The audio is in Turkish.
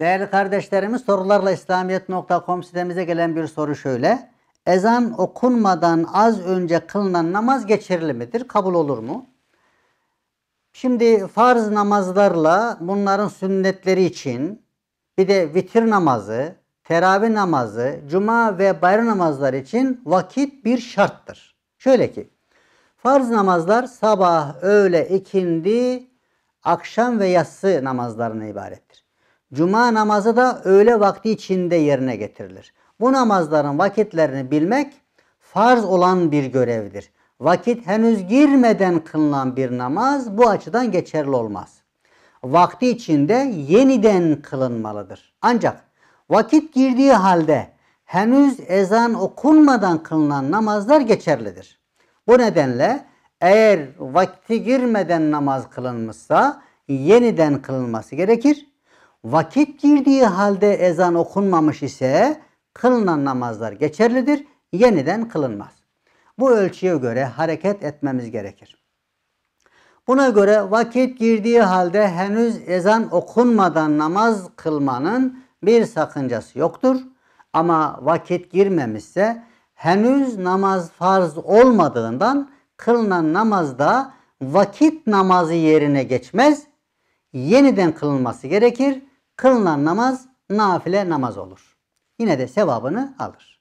Değerli kardeşlerimiz sorularla İslamiyet.com sitemize gelen bir soru şöyle. Ezan okunmadan az önce kılınan namaz geçerli midir? Kabul olur mu? Şimdi farz namazlarla bunların sünnetleri için bir de vitir namazı, teravih namazı, cuma ve bayram namazları için vakit bir şarttır. Şöyle ki farz namazlar sabah, öğle, ikindi, akşam ve yatsı namazlarına ibarettir. Cuma namazı da öğle vakti içinde yerine getirilir. Bu namazların vakitlerini bilmek farz olan bir görevdir. Vakit henüz girmeden kılınan bir namaz bu açıdan geçerli olmaz. Vakti içinde yeniden kılınmalıdır. Ancak vakit girdiği halde henüz ezan okunmadan kılınan namazlar geçerlidir. Bu nedenle eğer vakti girmeden namaz kılınmışsa yeniden kılınması gerekir vakit girdiği halde ezan okunmamış ise kılınan namazlar geçerlidir, yeniden kılınmaz. Bu ölçüye göre hareket etmemiz gerekir. Buna göre vakit girdiği halde henüz ezan okunmadan namaz kılmanın bir sakıncası yoktur. Ama vakit girmemişse henüz namaz farz olmadığından kılınan namazda vakit namazı yerine geçmez, yeniden kılınması gerekir kılınan namaz nafile namaz olur. Yine de sevabını alır.